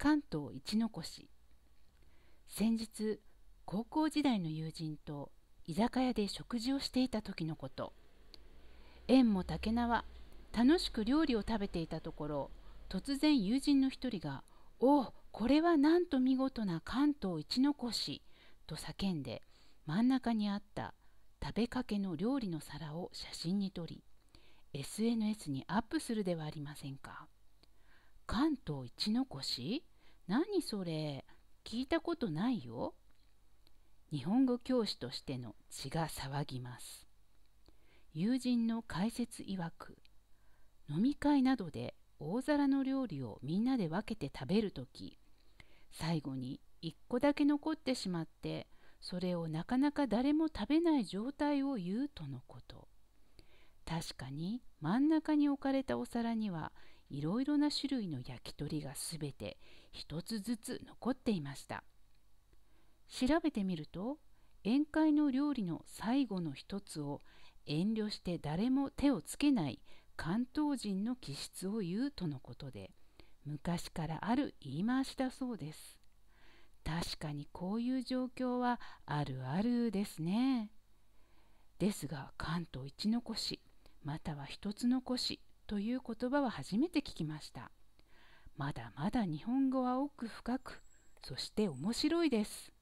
関東一の越先日高校時代の友人と居酒屋で食事をしていた時のこと縁も竹縄楽しく料理を食べていたところ突然友人の一人が「おおこれはなんと見事な関東一の越」と叫んで真ん中にあった食べかけの料理の皿を写真に撮り SNS にアップするではありませんか。なんと一の腰何それ聞いたことないよ。日本語教師としての血が騒ぎます。友人の解説曰く、飲み会などで大皿の料理をみんなで分けて食べるとき、最後に1個だけ残ってしまって、それをなかなか誰も食べない状態を言うとのこと。確かに真ん中に置かれたお皿にはいろいろな種類の焼き鳥がすべて一つずつ残っていました調べてみると宴会の料理の最後の一つを遠慮して誰も手をつけない関東人の気質を言うとのことで昔からある言い回しだそうです確かにこういう状況はあるあるですねですが関東一のこしまたは一つ残しという言葉は初めて聞きました。まだまだ日本語は奥深く、そして面白いです。